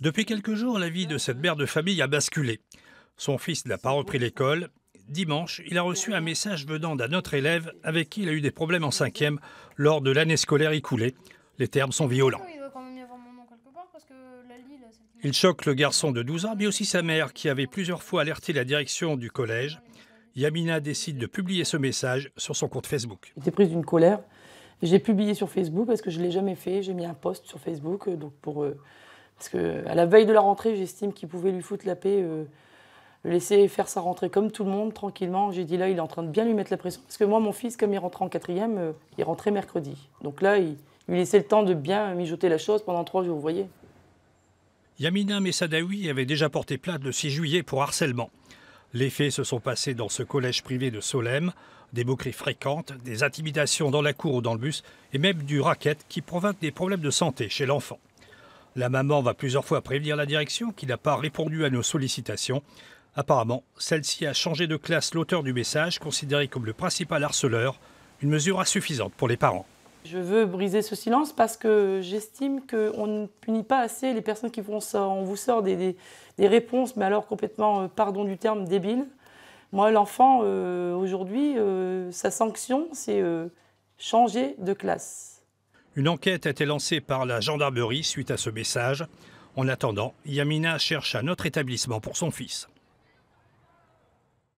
Depuis quelques jours, la vie de cette mère de famille a basculé. Son fils n'a pas repris l'école. Dimanche, il a reçu un message venant d'un autre élève avec qui il a eu des problèmes en cinquième lors de l'année scolaire écoulée. Les termes sont violents. Il choque le garçon de 12 ans, mais aussi sa mère, qui avait plusieurs fois alerté la direction du collège. Yamina décide de publier ce message sur son compte Facebook. J'étais prise d'une colère. J'ai publié sur Facebook parce que je ne l'ai jamais fait. J'ai mis un post sur Facebook euh, donc pour euh, parce qu'à la veille de la rentrée, j'estime qu'il pouvait lui foutre la paix, euh, le laisser faire sa rentrée comme tout le monde, tranquillement. J'ai dit là, il est en train de bien lui mettre la pression. Parce que moi, mon fils, comme il rentrait en quatrième, euh, il rentrait mercredi. Donc là, il lui laissait le temps de bien mijoter la chose pendant trois jours, vous voyez. Yamina Messadawi avait déjà porté plainte le 6 juillet pour harcèlement. Les faits se sont passés dans ce collège privé de Solem, des moqueries fréquentes, des intimidations dans la cour ou dans le bus, et même du racket qui provoque des problèmes de santé chez l'enfant. La maman va plusieurs fois prévenir la direction qui n'a pas répondu à nos sollicitations. Apparemment, celle-ci a changé de classe l'auteur du message, considéré comme le principal harceleur, une mesure insuffisante pour les parents. Je veux briser ce silence parce que j'estime qu'on ne punit pas assez les personnes qui font ça. On vous sort des, réponses, mais alors complètement, euh, pardon du terme, débiles. Moi, l'enfant, euh, aujourd'hui, euh, sa sanction, c'est changer de classe. Une enquête a été lancée par la gendarmerie suite à ce message. En attendant, Yamina cherche un autre établissement pour son fils.